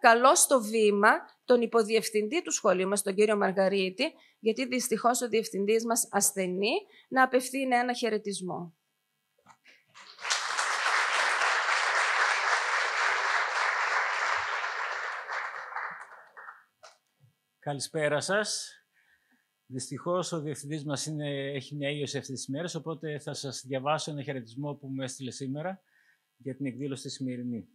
καλώ στο βήμα τον υποδιευθυντή του σχολείου μας, τον κύριο Μαργαρίτη, γιατί δυστυχώς ο διευθυντής μας ασθενεί, να απευθύνει ένα χαιρετισμό. Καλησπέρα σας. Δυστυχώς ο διευθυντής μας είναι, έχει μια ίωση αυτές τις μέρες, οπότε θα σας διαβάσω ένα χαιρετισμό που μου έστειλε σήμερα για την εκδήλωση τη σημερινή.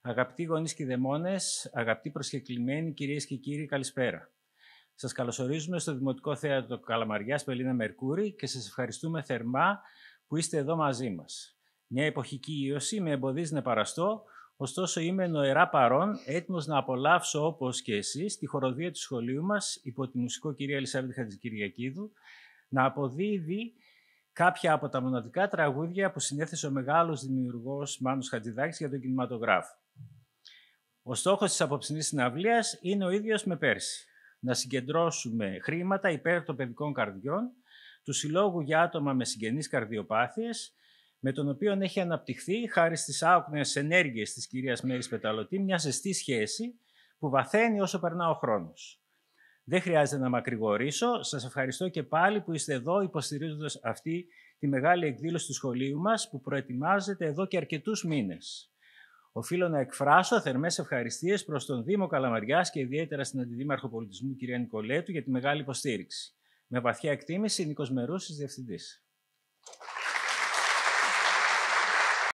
Αγαπητοί γονείς και δαιμόνες, αγαπητοί προσκεκλημένοι, κυρίες και κύριοι, καλησπέρα. Σας καλωσορίζουμε στο Δημοτικό Θέατρο Καλαμαριάς Πελίνα Μερκούρη και σας ευχαριστούμε θερμά που είστε εδώ μαζί μας. Μια εποχική ίωση με εμποδίζει να παραστώ, ωστόσο είμαι νοερά παρόν, έτοιμος να απολαύσω όπως και εσείς, τη χοροδία του σχολείου μας, υπό τη μουσικό κυρία Ελισάβετ Χατζηκυριακίδου να αποδίδει κάποια από τα μοναδικά τραγούδια που συνέθεσε ο μεγάλος δημιουργός Μάνος Χατζηδάκης για τον κινηματογράφο. Ο στόχος της απόψινή συναυλίας είναι ο ίδιος με πέρσι. Να συγκεντρώσουμε χρήματα υπέρ των παιδικών καρδιών, του Συλλόγου για άτομα με συγγενείς καρδιοπάθειες, με τον οποίο έχει αναπτυχθεί, χάρη στις άοκνες ενέργειες της κυρίας Μέρης Πεταλωτή, μια ζεστή σχέση που βαθαίνει όσο περνά ο χρόνος. Δεν χρειάζεται να μακρηγορήσω. Σας ευχαριστώ και πάλι που είστε εδώ υποστηρίζοντας αυτή τη μεγάλη εκδήλωση του σχολείου μας που προετοιμάζεται εδώ και αρκετούς μήνες. Οφείλω να εκφράσω θερμές ευχαριστίες προς τον Δήμο Καλαμαριάς και ιδιαίτερα στην Αντιδήμαρχο Πολιτισμού κυρία Νικολέτου για τη μεγάλη υποστήριξη. Με βαθιά εκτίμηση, Νίκος Μερούσης, Διευθυντής.